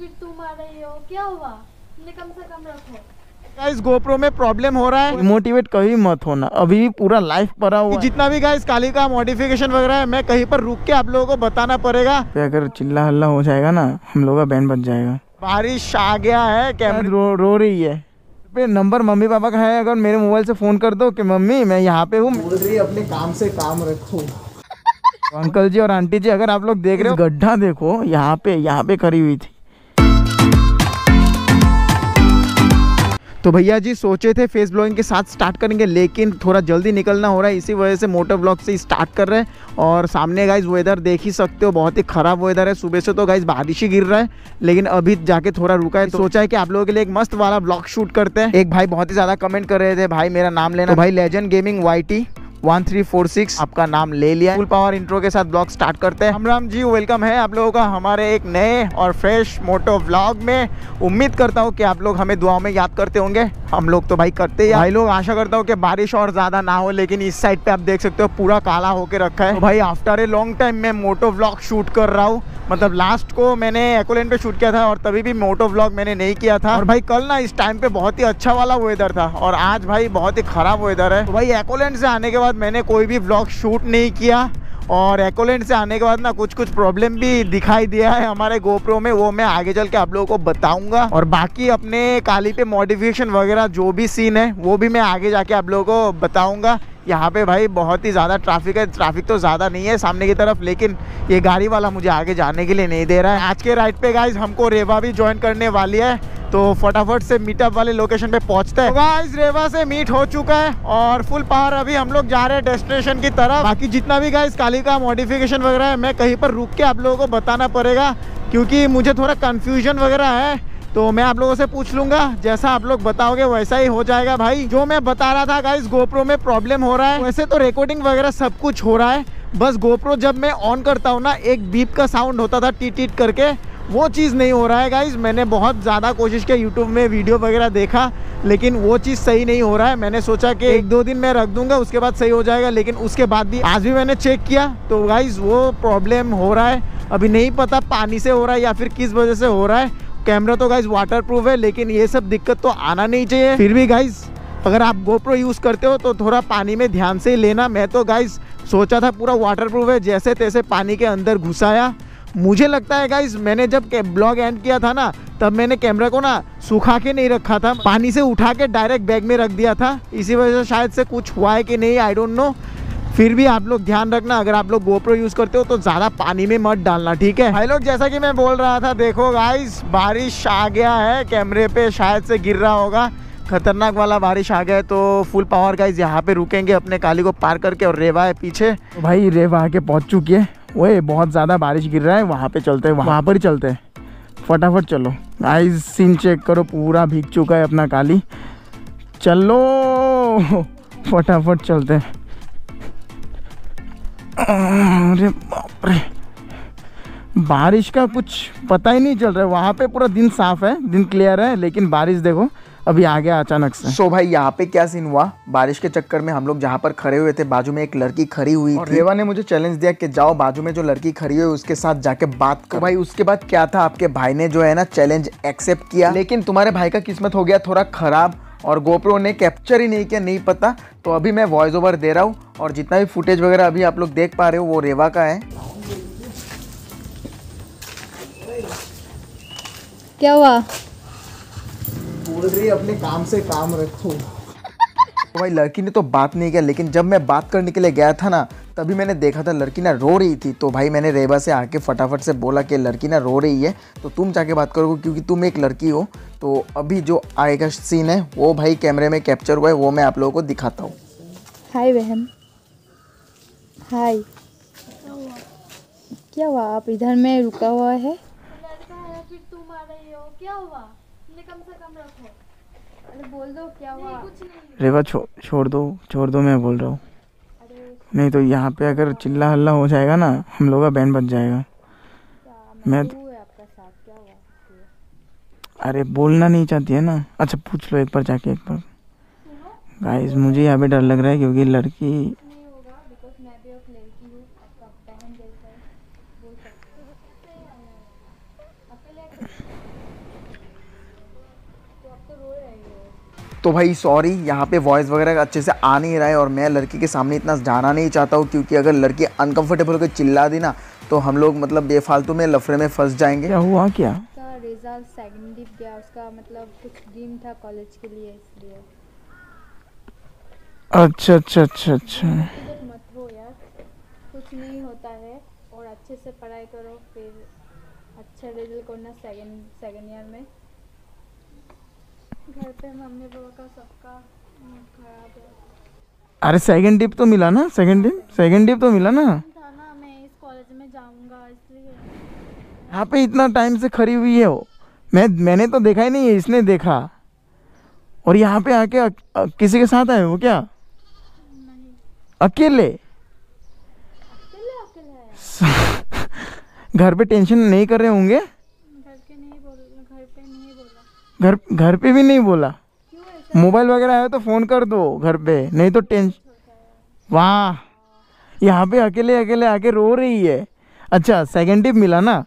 फिर तुम आ रही हो क्या हुआ तुमने कम से रखो गाइस गोप्रो में प्रॉब्लम हो रहा है मोटिवेट कभी मत होना अभी भी पूरा लाइफ पड़ा हुआ जितना भी गाइस काली का मॉडिफिकेशन वगैरह है मैं कहीं पर रुक के आप लोगों को बताना पड़ेगा अगर चिल्ला हल्ला हो जाएगा ना हम लोग का बैंड बच जाएगा बारिश आ गया है कैमरे रो, रो रही है पे नंबर मम्मी पापा का है अगर मेरे मोबाइल से फोन कर दो की मम्मी मैं यहाँ पे हूँ अपने काम से काम रखो अंकल जी और आंटी जी अगर आप लोग देख रहे हो गड्ढा देखो यहाँ पे यहाँ पे करी हुई थी तो भैया जी सोचे थे फेस ब्लॉगिंग के साथ स्टार्ट करेंगे लेकिन थोड़ा जल्दी निकलना हो रहा है इसी वजह से मोटर ब्लॉग से स्टार्ट कर रहे हैं और सामने गाइज वेदर देख ही सकते हो बहुत ही ख़राब वेदर है सुबह से तो गाइज बारिश ही गिर रहा है लेकिन अभी जाके थोड़ा रुका है तो सोचा है कि आप लोगों के लिए एक मस्त वाला ब्लॉग शूट करते हैं एक भाई बहुत ही ज़्यादा कमेंट कर रहे थे भाई मेरा नाम लेना तो भाई legend gaming Y one three four six आपका नाम ले लिया फुल पावर इंट्रो के साथ ब्लॉग स्टार्ट करते हैं हमराम जी वेलकम है आप लोगों का हमारे एक नए और फ्रेश मोटो ब्लॉग में उम्मीद करता हूँ कि आप लोग हमें दुआओं में याद करते होंगे हम लोग तो भाई करते ही भाई लोग आशा करता हूँ कि बारिश और ज़्यादा ना हो लेकिन इस साइड पे आप देख सकते हो पूरा काला होकर रखा है तो भाई आफ्टर ए लॉन्ग टाइम मैं मोटो ब्लॉग शूट कर रहा हूँ मतलब लास्ट को मैंने एकोलेन पे शूट किया था और तभी भी मोटो ब्लॉग मैंने नहीं किया था और भाई कल ना इस टाइम पे बहुत ही अच्छा वाला वेदर था और आज भाई बहुत ही खराब वेदर है तो भाई एक्लैंड से आने के बाद बाद मैंने कोई भी ब्लॉग शूट नहीं किया और एकोलैंड से आने के बाद ना कुछ कुछ प्रॉब्लम भी दिखाई दिया है हमारे गोप्रो में वो मैं आगे चल के आप लोगों को बताऊंगा और बाकी अपने काली पे मॉडिफिकेशन वगैरह जो भी सीन है वो भी मैं आगे जाके आप लोगों को बताऊंगा यहाँ पे भाई बहुत ही ज़्यादा ट्रैफिक है ट्रैफिक तो ज़्यादा नहीं है सामने की तरफ लेकिन ये गाड़ी वाला मुझे आगे जाने के लिए नहीं दे रहा है आज के राइड पे गाइज हमको रेवा भी ज्वाइन करने वाली है तो फटाफट से मीटअप वाले लोकेशन पे पहुंचते हैं गाइस तो रेवा से मीट हो चुका है और फुल पावर अभी हम लोग जा रहे हैं डेस्टिनेशन की तरफ बाकी जितना भी गाइस काली का मॉडिफिकेशन वगैरह है मैं कहीं पर रुक के आप लोगों को बताना पड़ेगा क्योंकि मुझे थोड़ा कन्फ्यूजन वगैरह है तो मैं आप लोगों से पूछ लूंगा जैसा आप लोग बताओगे वैसा ही हो जाएगा भाई जो मैं बता रहा था गाइस गोप्रो में प्रॉब्लम हो रहा है वैसे तो रिकॉर्डिंग वगैरह सब कुछ हो रहा है बस गोप्रो जब मैं ऑन करता हूँ ना एक बीप का साउंड होता था टीट टीट करके वो चीज़ नहीं हो रहा है गाइज मैंने बहुत ज़्यादा कोशिश की यूट्यूब में वीडियो वगैरह देखा लेकिन वो चीज़ सही नहीं हो रहा है मैंने सोचा कि एक दो दिन मैं रख दूंगा उसके बाद सही हो जाएगा लेकिन उसके बाद भी आज भी मैंने चेक किया तो गाइज वो प्रॉब्लम हो रहा है अभी नहीं पता पानी से हो रहा है या फिर किस वजह से हो रहा है कैमरा तो गाइज वाटर प्रूफ है लेकिन ये सब दिक्कत तो आना नहीं चाहिए फिर भी गाइज अगर आप गोप्रो यूज़ करते हो तो थोड़ा पानी में ध्यान से ही लेना मैं तो गाइज सोचा था पूरा वाटर प्रूफ है जैसे तैसे पानी के अंदर घुसाया मुझे लगता है गाइज मैंने जब ब्लॉग एंड किया था ना तब मैंने कैमरा को ना सुखा के नहीं रखा था पानी से उठा के डायरेक्ट बैग में रख दिया था इसी वजह से शायद से कुछ हुआ है कि नहीं आई डोंट नो फिर भी आप लोग ध्यान रखना अगर आप लोग गोप्रो यूज करते हो तो ज्यादा पानी में मत डालना ठीक है भाई लोग जैसा कि मैं बोल रहा था देखो गाइस बारिश आ गया है कैमरे पे शायद से गिर रहा होगा खतरनाक वाला बारिश आ गया है तो फुल पावर गाइज यहाँ पे रुकेंगे अपने काली को पार करके और रेवा है पीछे तो भाई रेवा आके पहुँच चुकी है वो बहुत ज़्यादा बारिश गिर रहा है वहाँ पे चलते हैं वहाँ पर ही चलते हैं फटाफट चलो आइज सीन चेक करो पूरा भीग चुका है अपना काली चलो फटाफट चलते अरे बाप रे बारिश का कुछ पता ही नहीं चल रहा है वहाँ पे पूरा दिन साफ है दिन क्लियर है लेकिन बारिश देखो अभी आ गया अचानक से सो भाई यहाँ पे क्या सीन हुआ बारिश के चक्कर में हम लोग जहाँ पर खड़े हुए थे बाजू में एक लड़की खड़ी हुई और रेवा ने मुझे चैलेंज दिया कि जाओ बाजू में जो लड़की खड़ी हुई उसके साथ जाके बात तो करो भाई उसके बाद क्या था आपके भाई ने जो है ना चैलेंज एक्सेप्ट किया लेकिन तुम्हारे भाई का किस्मत हो गया थोड़ा खराब और गोप्रो ने कैप्चर ही नहीं किया नहीं पता तो अभी मैं वॉइस ओवर दे रहा हूँ और जितना भी फुटेज वगैरह अभी आप लोग देख पा रहे हो वो रेवा का है क्या हुआ बोल रही है अपने काम से काम रखो तो भाई लड़की ने तो बात नहीं किया लेकिन जब मैं बात करने के लिए गया था ना तभी मैंने देखा था लड़की ना रो रही थी तो भाई मैंने रेबा से आके फटाफट से बोला कि लड़की ना रो रही है तो तुम जाके बात करोगे क्योंकि तुम एक लड़की हो तो अभी जो आएगा सीन है वो भाई कैमरे में कैप्चर हुआ है वो मैं आप लोगों को दिखाता हूँ हाय बहन हाय क्या हुआ आप इधर में रुका हुआ है क्या हुआ रेवा छो, छोड़ दो छोड़ दो मैं बोल रहा हूँ नहीं तो यहाँ पे अगर चिल्ला हल्ला हो जाएगा ना हम लोग का बैंड बच जाएगा मैं अरे बोलना नहीं चाहती है ना अच्छा पूछ लो एक बार जाके एक बार गाइस मुझे यहाँ पे डर लग रहा है क्योंकि लड़की तो भाई सॉरी यहाँ पे वॉइस वगैरह अच्छे से आ नहीं रहा है और मैं लड़की के सामने इतना जाना नहीं चाहता हूँ क्योंकि अगर लड़की अनकंफर्टेबल होकर चिल्ला दी ना तो हम लोग मतलब बेफालतू में लफड़े में फंस जाएंगे क्या हुआ क्या मतलब अच्छा अच्छा अच्छा अच्छा मत हो यार कुछ नहीं होता है और अच्छे से पढ़ाई करो फिर अच्छा रिजल्ट करना सेकंड सेकंड ईयर में घर पे मम्मी पापा का सबका खराब है अरे सेकंड डिप तो मिला ना सेकंड डिप सेकंड डिप तो मिला ना था ना मैं इस कॉलेज में जाऊंगा इसलिए यहाँ पे इतना टाइम से खड़ी हुई है वो मैं मैंने तो देखा ही नहीं है इसने देखा और यहाँ पे आके किसी के साथ आए वो क्या नहीं। अकेले अकेले अकेले घर पे टेंशन नहीं कर रहे होंगे घर घर पे भी नहीं बोला मोबाइल वगैरह है तो फ़ोन कर दो घर पे नहीं तो टेंशन वाह यहाँ पे अकेले अकेले आके रो रही है अच्छा सेकेंड टिप मिला ना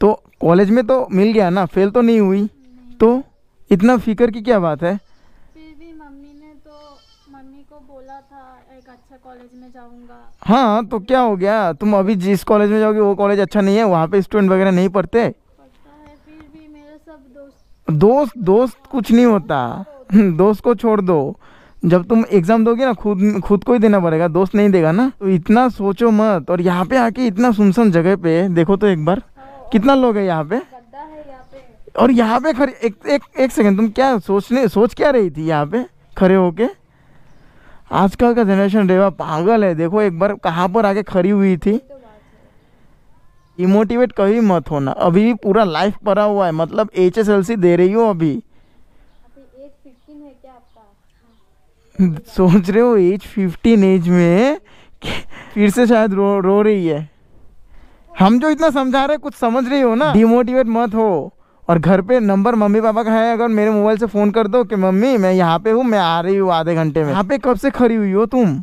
तो कॉलेज में तो मिल गया ना फेल तो नहीं हुई तो इतना फिक्र की क्या बात है तो, अच्छा हाँ तो क्या हो गया तुम अभी जिस कॉलेज में जाओगे वो कॉलेज अच्छा नहीं है वहाँ पे स्टूडेंट वगैरह नहीं पढ़ते दोस्त दोस्त कुछ नहीं होता दोस्त को छोड़ दो जब तुम एग्ज़ाम दोगे ना खुद खुद को ही देना पड़ेगा दोस्त नहीं देगा ना तो इतना सोचो मत और यहाँ पे आके इतना सुनसन जगह पे देखो तो एक बार कितना लोग है यहाँ पे और यहाँ पे खड़े एक एक एक सेकंड तुम क्या सोचने सोच क्या रही थी यहाँ पे खड़े होके आजकल का जनरेशन रेवा पागल है देखो एक बार कहाँ पर आके खड़ी हुई थी डिमोटिवेट कभी मत होना अभी भी पूरा लाइफ पड़ा हुआ है मतलब एच एस एल सी दे रही हो अभी सोच रहे हो एज फिफ्टीन एज में फिर से शायद रो रो रही है हम जो इतना समझा रहे कुछ समझ रही हो ना डिमोटिवेट मत हो और घर पे नंबर मम्मी पापा का है अगर मेरे मोबाइल से फ़ोन कर दो कि मम्मी मैं यहाँ पे हूँ मैं आ रही हूँ आधे घंटे में यहाँ पे कब से खड़ी हुई हो तुम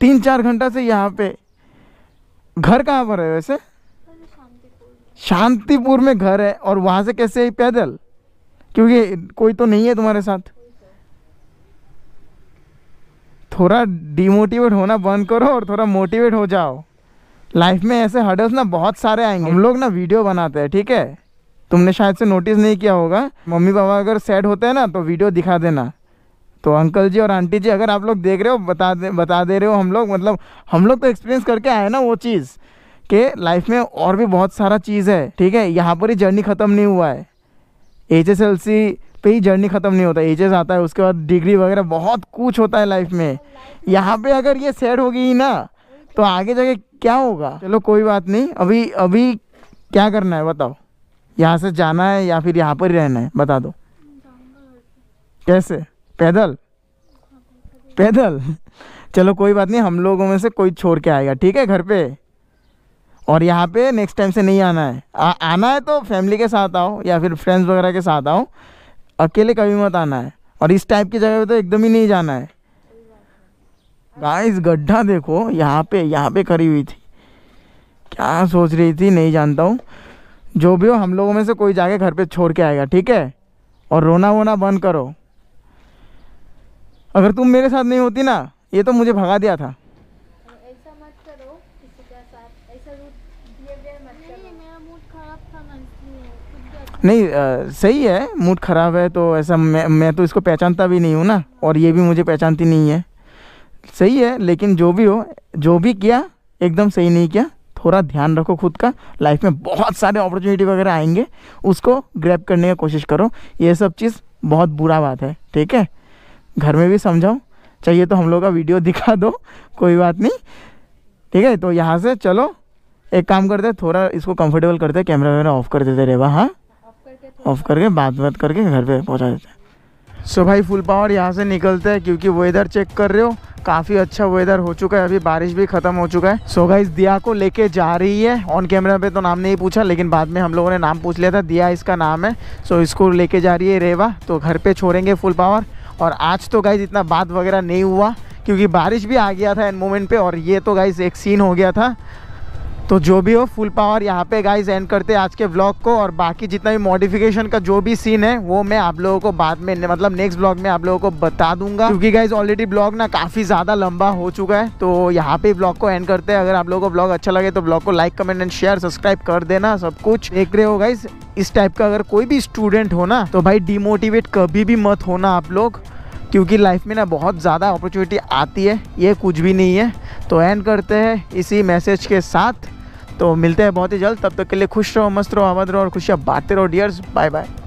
तीन चार घंटा से यहाँ पे घर कहाँ पर है वैसे शांतिपुर में घर है और वहाँ से कैसे है पैदल क्योंकि कोई तो नहीं है तुम्हारे साथ थोड़ा डिमोटिवेट होना बंद करो और थोड़ा मोटिवेट हो जाओ लाइफ में ऐसे हर्डल्स ना बहुत सारे आएंगे हम लोग ना वीडियो बनाते हैं ठीक है तुमने शायद से नोटिस नहीं किया होगा मम्मी पापा अगर सैड होते हैं ना तो वीडियो दिखा देना तो अंकल जी और आंटी जी अगर आप लोग देख रहे हो बता दे बता दे रहे हो हम लोग मतलब हम लोग तो एक्सपीरियंस करके आए ना वो चीज़ के लाइफ में और भी बहुत सारा चीज़ है ठीक है यहाँ पर ही जर्नी ख़त्म नहीं हुआ है एच एस एल सी पे ही जर्नी ख़त्म नहीं होता एच एस आता है उसके बाद डिग्री वगैरह बहुत कुछ होता है लाइफ में यहाँ पे अगर ये सेट होगी ना तो आगे जाके क्या होगा चलो कोई बात नहीं अभी अभी क्या करना है बताओ यहाँ से जाना है या फिर यहाँ पर ही रहना है बता दो कैसे पैदल पैदल चलो कोई बात नहीं हम लोगों में से कोई छोड़ के आएगा ठीक है घर पे और यहाँ पे नेक्स्ट टाइम से नहीं आना है आ, आना है तो फैमिली के साथ आओ या फिर फ्रेंड्स वगैरह के साथ आओ अकेले कभी मत आना है और इस टाइप की जगह पे तो एकदम ही नहीं जाना है गाइस गड्ढा देखो यहाँ पे यहाँ पे खड़ी हुई थी क्या सोच रही थी नहीं जानता हूँ जो भी हो हम लोगों में से कोई जाके घर पर छोड़ के आएगा ठीक है और रोना वोना बंद करो अगर तुम मेरे साथ नहीं होती ना ये तो मुझे भगा दिया था नहीं आ, अच्छा सही है मूड ख़राब है तो ऐसा मैं मैं तो इसको पहचानता भी नहीं हूँ ना और ये भी मुझे पहचानती नहीं है सही है लेकिन जो भी हो जो भी किया एकदम सही नहीं किया थोड़ा ध्यान रखो खुद का लाइफ में बहुत सारे अपॉर्चुनिटी वगैरह आएंगे उसको ग्रैब करने की कोशिश करो ये सब चीज़ बहुत बुरा बात है ठीक है घर में भी समझाऊँ चाहिए तो हम लोग का वीडियो दिखा दो कोई बात नहीं ठीक है तो यहाँ से चलो एक काम करते थोड़ा इसको कंफर्टेबल करते कैमरा वैमरा ऑफ कर देते रेवा हाँ ऑफ करके बात बात करके घर पे पहुँचा देते हैं सो भाई फुल पावर यहाँ से निकलते हैं क्योंकि वेदर चेक कर रहे हो काफ़ी अच्छा वेदर हो चुका है अभी बारिश भी ख़त्म हो चुका है सो so गाइस दिया को लेके जा रही है ऑन कैमरा पे तो नाम नहीं पूछा लेकिन बाद में हम लोगों ने नाम पूछ लिया था दिया इसका नाम है सो so इसको लेके जा रही है रेवा तो घर पे छोड़ेंगे फुल पावर और आज तो गाइज इतना बात वगैरह नहीं हुआ क्योंकि बारिश भी आ गया था एन मोमेंट पे और ये तो गाइज एक सीन हो गया था तो जो भी हो फुल पावर यहाँ पे गाइस एंड करते हैं आज के ब्लॉग को और बाकी जितना भी मॉडिफिकेशन का जो भी सीन है वो मैं आप लोगों को बाद में मतलब नेक्स्ट ब्लॉग में आप लोगों को बता दूंगा क्योंकि गाइस ऑलरेडी ब्लॉग ना काफ़ी ज़्यादा लंबा हो चुका है तो यहाँ पे ब्लॉग को एंड करते हैं अगर आप लोगों को ब्लॉग अच्छा लगे तो ब्लॉग को like comment and share subscribe कर देना सब कुछ देख रहे हो गाइज इस टाइप का अगर कोई भी स्टूडेंट हो ना तो भाई डिमोटिवेट कभी भी मत होना आप लोग क्योंकि लाइफ में ना बहुत ज़्यादा अपॉर्चुनिटी आती है ये कुछ भी नहीं है तो एंड करते हैं इसी मैसेज के साथ तो मिलते हैं बहुत ही जल्द तब तक के लिए खुश रहो मस्त रहो आमद रहो और खुशियाँ बांटते रहो डियर्स बाय बाय